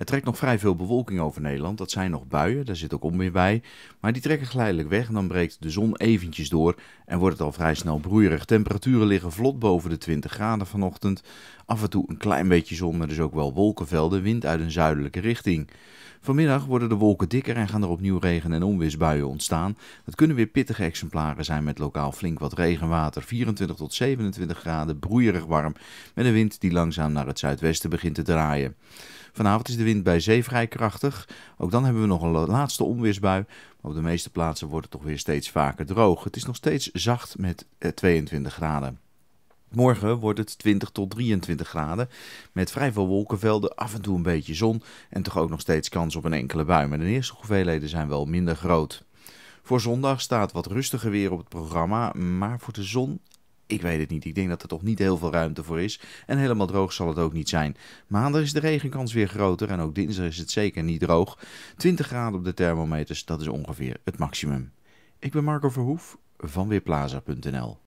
Er trekt nog vrij veel bewolking over Nederland. Dat zijn nog buien, daar zit ook onweer bij. Maar die trekken geleidelijk weg en dan breekt de zon eventjes door en wordt het al vrij snel broeierig. Temperaturen liggen vlot boven de 20 graden vanochtend. Af en toe een klein beetje zon, maar dus ook wel wolkenvelden, wind uit een zuidelijke richting. Vanmiddag worden de wolken dikker en gaan er opnieuw regen- en onweersbuien ontstaan. Dat kunnen weer pittige exemplaren zijn met lokaal flink wat regenwater. 24 tot 27 graden, broeierig warm, met een wind die langzaam naar het zuidwesten begint te draaien. Vanavond is de wind bij zee vrij krachtig. Ook dan hebben we nog een laatste onweersbui. Maar op de meeste plaatsen wordt het toch weer steeds vaker droog. Het is nog steeds zacht met 22 eh, graden. Morgen wordt het 20 tot 23 graden. Met vrij veel wolkenvelden, af en toe een beetje zon. En toch ook nog steeds kans op een enkele bui. Maar de eerste hoeveelheden zijn wel minder groot. Voor zondag staat wat rustiger weer op het programma, maar voor de zon ik weet het niet. Ik denk dat er toch niet heel veel ruimte voor is. En helemaal droog zal het ook niet zijn. Maandag is de regenkans weer groter. En ook dinsdag is het zeker niet droog. 20 graden op de thermometers, dat is ongeveer het maximum. Ik ben Marco Verhoef van Weerplaza.nl